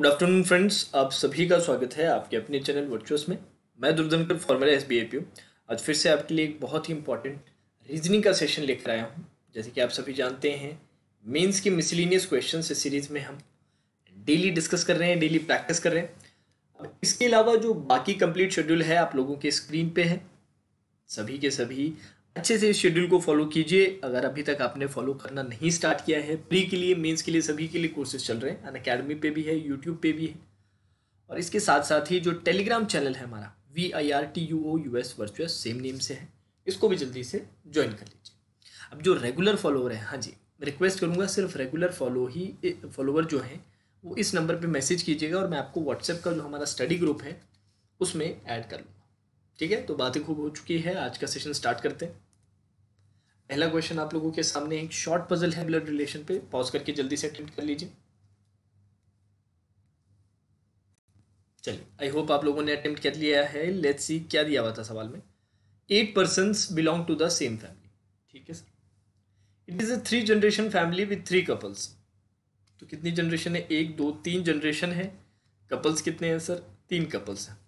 Good afternoon friends आप सभी का स्वागत है आपके अपने चैनल वर्चुअस में मैं Durdhankar former S B P आज फिर से आपके लिए एक बहुत ही इंपॉर्टेंट रीजनिंग का सेशन लेकर आया हूँ जैसे कि आप सभी जानते हैं मेंस के मिसलिनियस क्वेश्चन से सीरीज में हम डेली डिस्कस कर रहे हैं डेली प्रैक्टिस कर रहे हैं इसके अलावा जो बाकी कंप्लीट शेड्यूल है आप लोगों के स्क्रीन पे है सभी के सभी अच्छे से इस शेड्यूल को फॉलो कीजिए अगर अभी तक आपने फॉलो करना नहीं स्टार्ट किया है प्री के लिए मेंस के लिए सभी के लिए कोर्सेज चल रहे हैं अन अकेडमी पे भी है यूट्यूब पे भी है और इसके साथ साथ ही जो टेलीग्राम चैनल है हमारा V I R T U O U S virtual same name से है इसको भी जल्दी से ज्वाइन कर लीजिए अब जो रेगुलर फॉलोअर हैं हाँ जी रिक्वेस्ट करूँगा सिर्फ रेगुलर फॉलो ही फॉलोअर जो हैं वो इस नंबर पर मैसेज कीजिएगा और मैं आपको व्हाट्सएप का जो हमारा स्टडी ग्रुप है उसमें ऐड कर लूँगा ठीक है तो बातें खूब हो चुकी है आज का सेशन स्टार्ट करते हैं पहला क्वेश्चन आप लोगों के सामने एक शॉर्ट पजल है ब्लड रिलेशन पे पॉज करके जल्दी से अटेंड कर लीजिए चलिए आई होप आप लोगों ने अटेम्प्ट कर लिया है लेट्स सी क्या दिया हुआ था सवाल में eight person belong to the same family ठीक है sir it is a three generation family with three couples तो कितनी जनरेशन है एक दो तीन जनरेशन है कपल्स कितने हैं सर तीन कपल्स हैं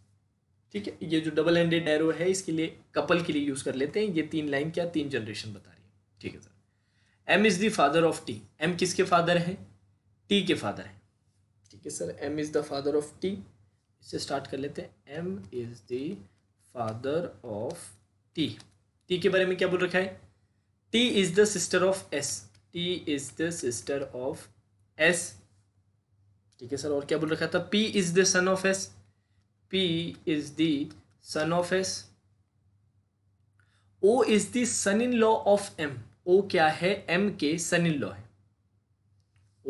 ठीक है ये जो डबल एंडेड एरो है इसके लिए कपल के लिए यूज़ कर लेते हैं ये तीन लाइन क्या तीन जनरेशन बता रही है ठीक है sir M is the father of T एम किसके फादर है टी के फादर हैं ठीक है sir M is the father of T इससे स्टार्ट कर लेते हैं M is the father of T T के बारे में क्या बोल रखा है T is the sister of S T is the sister of S ठीक है सर और क्या बोल रखा था P is the sun of S P is the son of S. O is the son in law of M. O क्या है M के सन इन लॉ है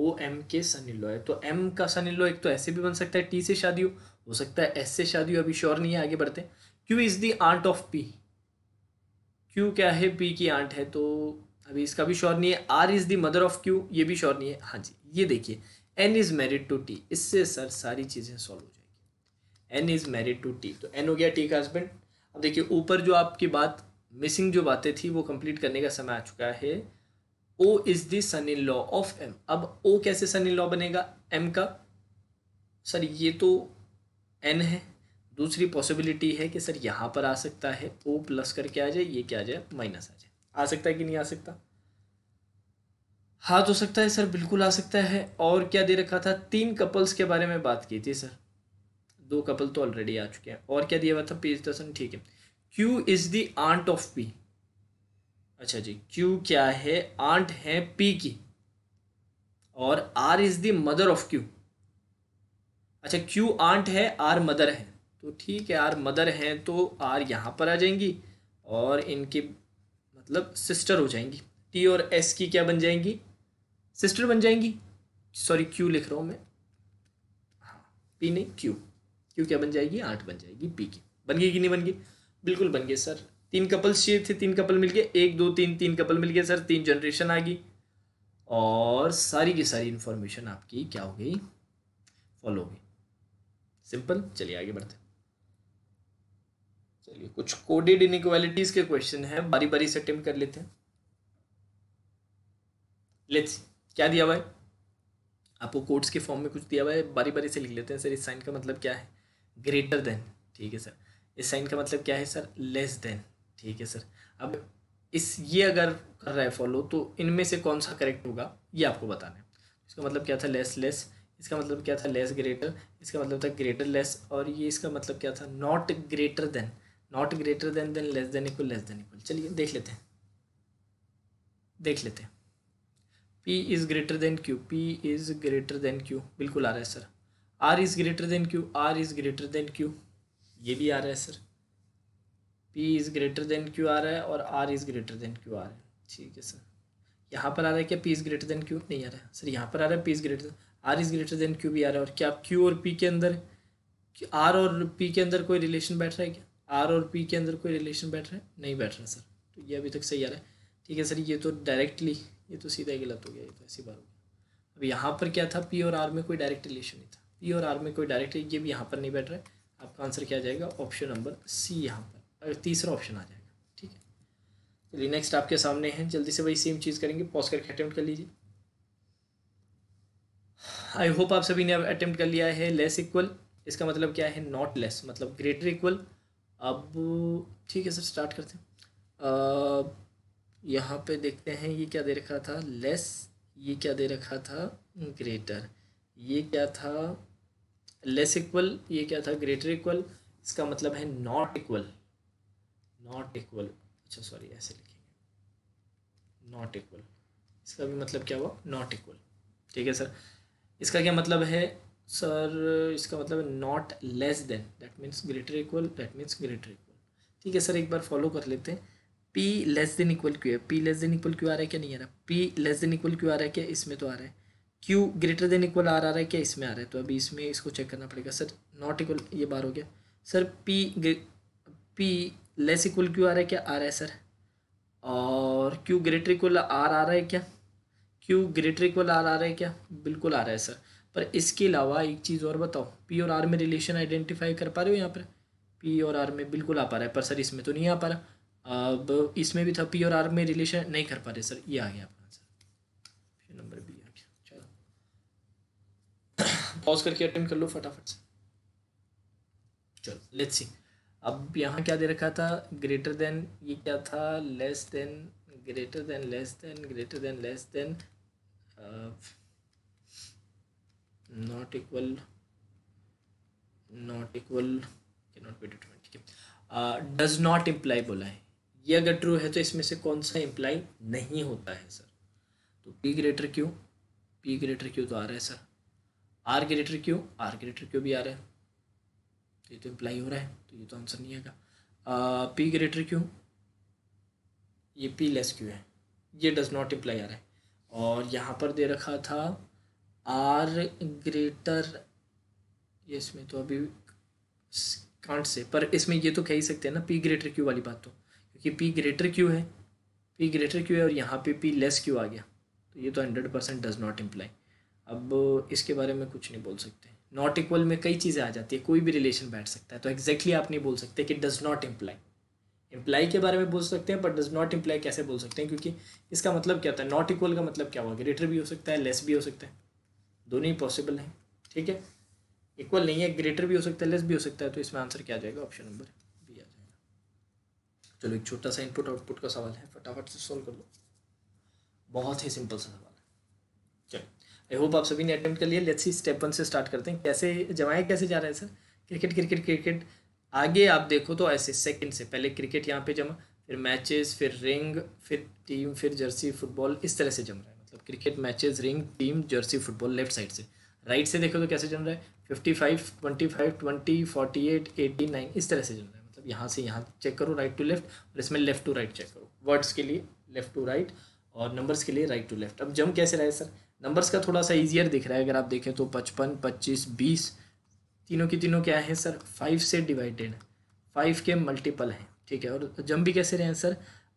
O M के सन in law है तो M का सन इन लॉ एक तो ऐसे भी बन सकता है T से शादी हो हो सकता है S से शादी हो अभी श्योर नहीं है आगे बढ़ते Q is the aunt of P. Q क्या है P की aunt है तो अभी इसका भी श्योर नहीं है R is the mother of Q ये भी श्योर नहीं है हाँ जी ये देखिए N is married to T इससे सर सारी चीज़ें सॉल्व हो जाए N is married to T तो एन हो गया टी का हस्बैंड अब देखिए ऊपर जो आपकी बात मिसिंग जो बातें थी वो कंप्लीट करने का समय आ चुका है O is the son in law of M अब ओ कैसे सन इन लॉ बनेगा एम का सर ये तो एन है दूसरी पॉसिबिलिटी है कि सर यहाँ पर आ सकता है ओ प्लस करके आ जाए ये क्या आ जाए माइनस आ जाए आ सकता है कि नहीं आ सकता हाँ तो सकता है सर बिल्कुल आ सकता है और क्या दे रखा था तीन कपल्स के बारे में बात की थी सर दो कपल तो ऑलरेडी आ चुके हैं और क्या दिया हुआ था पेज दसन ठीक है Q is the aunt of P अच्छा जी क्यू क्या है आंट है पी की और R is the mother of Q अच्छा क्यू आंट है आर मदर है तो ठीक है आर मदर है तो आर यहाँ पर आ जाएंगी और इनकी मतलब सिस्टर हो जाएंगी टी और एस की क्या बन जाएंगी सिस्टर बन जाएंगी सॉरी क्यू लिख रहा हूँ मैं हाँ पी नहीं क्यू क्यों क्या बन जाएगी आठ बन जाएगी पी की बन गई कि नहीं बन गई बिल्कुल बन गए सर तीन कपल्स चाहिए थे तीन कपल मिल गए एक दो तीन तीन कपल मिल गए सर तीन जनरेशन आ गई और सारी की सारी इन्फॉर्मेशन आपकी क्या हो गई फॉलो हो गई सिंपल चलिए आगे बढ़ते चलिए कुछ कोडेड इनक्वालिटीज के क्वेश्चन है बारी बारी से अटेम्प कर लेते हैं लेट्स क्या दिया हुआ है आपको कोड्स के फॉर्म में कुछ दिया हुआ है बारी बारी से लिख लेते हैं सर इस साइन का मतलब क्या है ग्रेटर देन ठीक है सर इस साइन का मतलब क्या है सर लेस देन ठीक है सर अब इस ये अगर कर रहा है फॉलो तो इनमें से कौन सा करेक्ट होगा ये आपको बताना है इसका मतलब क्या था लेस लेस इसका मतलब क्या था लेस ग्रेटर इसका मतलब था ग्रेटर लेस और ये इसका मतलब क्या था not greater than not greater than than less than equal less than equal चलिए देख लेते हैं देख लेते हैं P is greater than Q P is greater than Q बिल्कुल आ रहा है sir R is greater than Q R is greater than Q ये भी आ रहा है sir P is greater than Q आ रहा है और R is greater than Q आ रहा है ठीक है सर यहाँ पर आ रहा है क्या P is greater than Q नहीं आ रहा है सर यहाँ पर आ रहा है P is greater R is greater than Q भी आ रहा है और क्या क्यू और पी के अंदर आर और पी के अंदर कोई रिलेशन बैठ रहा है क्या आर और पी के अंदर कोई रिलेशन बैठ रहा है नहीं बैठ रहा सर तो ये अभी तक सही आ रहा है ठीक है सर ये तो डायरेक्टली ये तो सीधा गलत हो गया ये तो ऐसी बार हो गया अब यहाँ पर क्या था पी और आर में कोई डायरेक्ट रिलेशन नहीं था पी और आर में कोई डायरेक्ट ये भी यहाँ पर नहीं बैठ रहा है आपका आंसर क्या जाएगा ऑप्शन नंबर सी यहाँ पर अगर तीसरा ऑप्शन आ जाएगा ठीक है चलिए नेक्स्ट आपके सामने है जल्दी से वही सेम चीज़ करेंगे पॉज करके अटैम्प्ट कर लीजिए आई होप आप सभी ने अटैम्प्ट कर लिया है लेस इक्वल इसका मतलब क्या है नॉट लेस मतलब ग्रेटर इक्वल अब ठीक है सर स्टार्ट करते हैं यहाँ पे देखते हैं ये क्या दे रखा था लेस ये क्या दे रखा था ग्रेटर ये क्या था लेस इक्वल ये क्या था ग्रेटर इक्वल इसका मतलब है नॉट इक्वल नॉट इक्वल अच्छा सॉरी ऐसे लिखेंगे नॉट इक्वल इसका भी मतलब क्या हुआ नॉट इक्वल ठीक है सर इसका क्या मतलब है सर इसका मतलब है not less than that means greater equal that means greater equal ठीक है सर एक बार फॉलो कर लेते हैं पी लेस देन इक्वल क्यों है पी लेस देन इक्वल क्यों आ रहा है क्या नहीं आ रहा पी लेस देन इक्वल क्यों आ रहा है क्या इसमें तो आ रहा है Q greater than equal R आ रहा है क्या इसमें आ रहा है तो अभी इसमें इसको चेक करना पड़ेगा सर नॉट इक्वल ये बार हो गया sir P P less equal Q आ रहा है क्या आ रहा है सर और क्यू ग्रेटर इक्वल आर आ रहा है क्या क्यू ग्रेटर इक्वल आर आ रहा है क्या बिल्कुल आ रहा है सर पर इसके अलावा एक चीज़ और बताओ पी और आर में रिलेशन आइडेंटिफाई कर पा रहे हो यहाँ पर पी और आर में बिल्कुल आ पा रहा है पर सर इसमें तो नहीं आ पा रहा अब इसमें भी था पी और आर में रिलेशन नहीं कर पा रहे सर ये आ गया अपना सर नंबर बी पॉज करके अटेम्प्ट कर लो फटाफट से चलो लेट्स सी अब यहाँ क्या दे रखा था ग्रेटर देन ये क्या था less than greater than less than greater than less than not equal not equal not B determined ठीक है डज नॉट इम्प्लाई बोला है ये अगर ट्रू है तो इसमें से कौन सा इम्प्लाई नहीं होता है सर तो P greater Q P greater Q तो आ रहा है sir R greater Q R greater Q भी आ रहा है तो ये तो इम्प्लाई हो रहा है तो ये तो आंसर नहीं आएगा पी ग्रेटर क्यू ये पी लेस क्यू है ये डज नॉट इम्प्लाई आ रहा है और यहाँ पर दे रखा था आर ग्रेटर ये इसमें तो अभी कांट से पर इसमें ये तो कह ही सकते हैं ना पी ग्रेटर क्यू वाली बात तो क्योंकि पी ग्रेटर क्यू है पी ग्रेटर क्यू है और यहाँ पे पी लेस क्यू आ गया तो ये तो hundred percent does not imply अब इसके बारे में कुछ नहीं बोल सकते नॉट इक्वल में कई चीज़ें आ जाती है कोई भी रिलेशन बैठ सकता है तो एग्जैक्टली exactly आप नहीं बोल सकते कि डज़ नॉट इम्प्लाई इम्प्लाई के बारे में बोल सकते हैं बट डज़ नॉट इम्प्लाई कैसे बोल सकते हैं क्योंकि इसका मतलब क्या होता है नॉट इक्वल का मतलब क्या हुआ ग्रेटर भी हो सकता है लेस भी हो सकता है दोनों ही पॉसिबल हैं ठीक है इक्वल नहीं है ग्रेटर भी हो सकता है लेस भी हो सकता है तो इसमें आंसर क्या आ जाएगा ऑप्शन नंबर बी आ जाएगा चलो एक छोटा सा इनपुट आउटपुट का सवाल है फटाफट से सॉल्व कर लो बहुत ही सिंपल सा सवाल है चलो आई होप आप सभी ने अटेम्प्ट कर लिया लेट्स सी स्टेप वन से स्टार्ट करते हैं कैसे जमाए कैसे जा रहा है सर क्रिकेट क्रिकेट क्रिकेट आगे आप देखो तो ऐसे सेकंड से पहले क्रिकेट यहाँ पे जमा फिर मैचेस फिर रिंग फिर टीम फिर जर्सी फुटबॉल इस तरह से जम रहा है मतलब cricket matches ring team jersey football left side से राइट से देखो तो कैसे जम रहा है fifty five twenty five twenty forty eight eighty nine इस तरह से जम रहा है मतलब यहाँ से यहाँ चेक करो राइट टू लेफ्ट और इसमें लेफ्ट टू राइट चेक करो वर्ड्स के लिए लेफ्ट टू राइट और नंबर्स के लिए राइट टू लेफ्ट अब जम कैसे रहा है सर नंबर्स का थोड़ा सा ईजियर दिख रहा है अगर आप देखें तो पचपन पच्चीस बीस तीनों की तीनों क्या हैं सर फाइव से डिवाइडेड फाइव के मल्टीपल हैं ठीक है और जम भी कैसे रहे हैं सर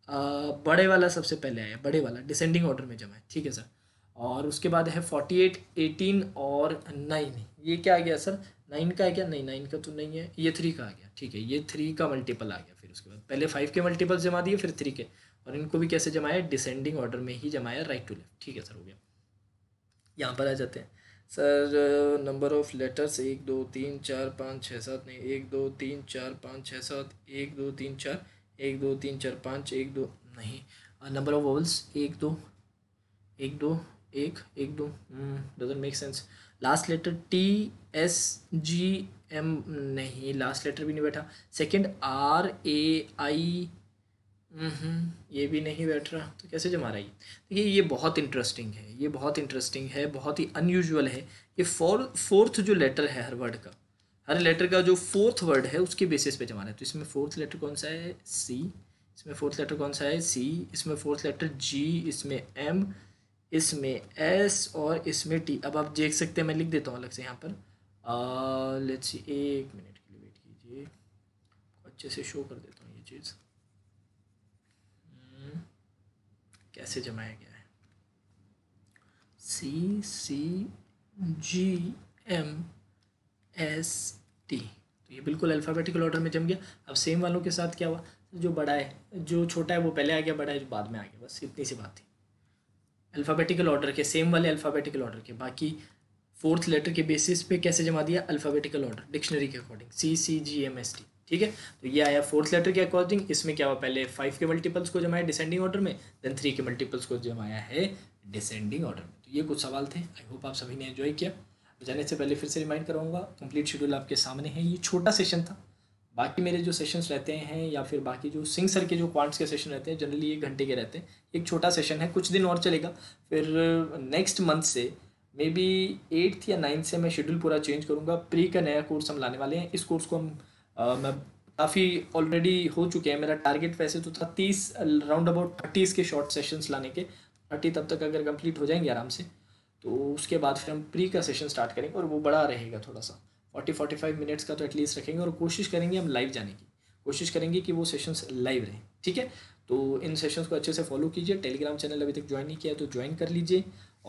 आ, बड़े वाला सबसे पहले आया बड़े वाला डिसेंडिंग ऑर्डर में जमा है ठीक है सर और उसके बाद है फोर्टी एट एटीन और नाइन ये क्या आ गया सर नाइन का आ गया नहीं नाइन का तो नहीं है ये थ्री का आ गया ठीक है ये थ्री का मल्टीपल आ गया फिर उसके बाद पहले फाइव के मल्टीपल जमा दिए फिर थ्री के और इनको भी कैसे जमाया डिसेंडिंग ऑर्डर में ही जमाया राइट टू लेफ्ट ठीक है सर हो गया यहाँ पर आ जाते हैं सर नंबर ऑफ़ लेटर्स एक दो तीन चार पाँच छः सात नहीं एक दो तीन चार पाँच छः सात एक दो तीन चार एक दो तीन चार पाँच एक दो नहीं नंबर ऑफ वोवल्स एक दो एक दो एक एक दो doesn't make sense last letter T S G M नहीं लास्ट लेटर भी नहीं बैठा सेकंड आर ए आई ये भी नहीं बैठ रहा तो कैसे जमा रहा है देखिए ये बहुत इंटरेस्टिंग है ये बहुत इंटरेस्टिंग है बहुत ही अनयूजल है ये फोर फोर्थ जो लेटर है हर वर्ड का हर लेटर का जो फोर्थ वर्ड है उसके बेसिस पे जमा रहा है तो इसमें फोर्थ लेटर कौन सा है सी इसमें फोर्थ लेटर कौन सा है सी इसमें फोर्थ लेटर जी इसमें एम इसमें एस और इसमें टी अब आप देख सकते हैं मैं लिख देता हूँ अलग से यहाँ पर लेट्स एक मिनट के लिए वेट कीजिए अच्छे से शो कर देता हूँ ये चीज़ कैसे जमाया गया है C C G M S T तो ये बिल्कुल अल्फ़ाबेटिकल ऑर्डर में जम गया अब सेम वालों के साथ क्या हुआ तो जो बड़ा है जो छोटा है वो पहले आ गया बड़ा है जो बाद में आ गया बस इतनी सी बात थी अल्फ़ाबेटिकल ऑर्डर के सेम वाले अल्फ़ाबेटिकल ऑर्डर के बाकी फोर्थ लेटर के बेसिस पे कैसे जमा दिया अल्फ़ाबेटिकल ऑर्डर डिक्शनरी के according C C G M S T ठीक है तो ये आया फोर्थ लेटर के अकॉर्डिंग इसमें क्या हुआ पहले फाइव के मल्टीपल्स को जमाया डिसेंडिंग ऑर्डर में देन थ्री के मल्टीपल्स को जमाया है डिसेंडिंग ऑर्डर में तो ये कुछ सवाल थे आई होप आप सभी ने एंजॉय किया जाने से पहले फिर से रिमाइंड कराऊंगा कंप्लीट शेड्यूल आपके सामने है ये छोटा सेशन था बाकी मेरे जो सेशंस रहते हैं या फिर बाकी जो सिंह सर के जो क्वांट्स के सेशन रहते हैं जनरली एक घंटे के रहते हैं एक छोटा सेशन है कुछ दिन और चलेगा फिर नेक्स्ट मंथ से मे बी एट्थ या नाइन्थ से मैं शेड्यूल पूरा चेंज करूँगा प्री का नया कोर्स हम लाने वाले हैं इस कोर्स को हम Uh, मैं काफ़ी ऑलरेडी हो चुके हैं मेरा टारगेट वैसे तो था तीस राउंड अबाउट थर्टीज़ के शॉर्ट सेशंस लाने के थर्टी तब तक अगर कंप्लीट हो जाएंगे आराम से तो उसके बाद फिर हम प्री का सेशन स्टार्ट करेंगे और वो बड़ा रहेगा थोड़ा सा फोर्टी फोर्टी फाइव मिनट्स का तो एटलीस्ट रखेंगे और कोशिश करेंगे हम लाइव जाने की कोशिश करेंगे कि वो सेशंस लाइव रहें ठीक है तो इन सेशंस को अच्छे से फॉलो कीजिए टेलीग्राम चैनल अभी तक ज्वाइन नहीं किया तो ज्वाइन कर लीजिए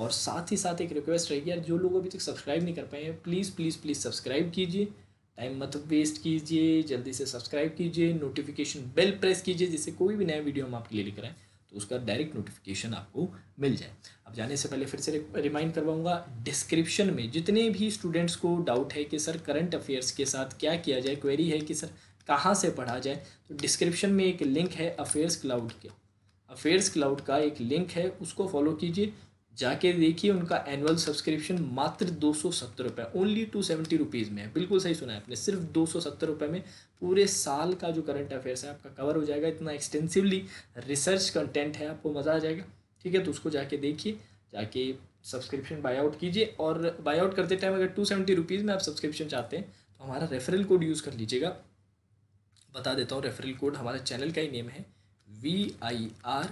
और साथ ही साथ एक रिक्वेस्ट रहेगी यार जो लोग अभी तक सब्सक्राइब नहीं कर पाए हैं प्लीज़ प्लीज़ प्लीज़ सब्सक्राइब कीजिए टाइम मत वेस्ट कीजिए जल्दी से सब्सक्राइब कीजिए नोटिफिकेशन बेल प्रेस कीजिए जिससे कोई भी नया वीडियो हम आपके लिए लेकर आएँ तो उसका डायरेक्ट नोटिफिकेशन आपको मिल जाए अब जाने से पहले फिर से रिमाइंड करवाऊंगा डिस्क्रिप्शन में जितने भी स्टूडेंट्स को डाउट है कि सर करंट अफेयर्स के साथ क्या किया जाए क्वेरी है कि सर कहाँ से पढ़ा जाए तो डिस्क्रिप्शन में एक लिंक है अफेयर्स क्लाउड के अफेयर्स क्लाउड का एक लिंक है उसको फॉलो कीजिए जाके देखिए उनका एनुअल सब्सक्रिप्शन मात्र दो सौ सत्तर रुपये ओनली टू सेवेंटी रुपीज़ में है बिल्कुल सही सुना है आपने सिर्फ दो सौ सत्तर रुपये में पूरे साल का जो करंट अफेयर्स है आपका कवर हो जाएगा इतना एक्सटेंसिवली रिसर्च कंटेंट है आपको मज़ा आ जाएगा ठीक है तो उसको जाके देखिए जाके सब्सक्रिप्शन बाई आउट कीजिए और बाई आउट करते टाइम अगर टू सेवेंटी रुपीज़ में आप सब्सक्रिप्शन चाहते हैं तो हमारा रेफरल कोड यूज़ कर लीजिएगा बता देता हूँ रेफरल कोड हमारे चैनल का ही नेम है V I R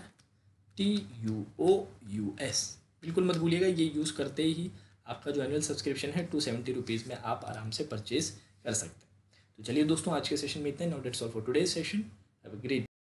T U O U S बिल्कुल मत भूलिएगा ये यूज़ करते ही आपका जो एनुअल सब्सक्रिप्शन है टू सेवेंटी रुपीज़ में आप आराम से परचेज़ कर सकते हैं तो चलिए दोस्तों आज के सेशन में इतना not that's all for today session have a great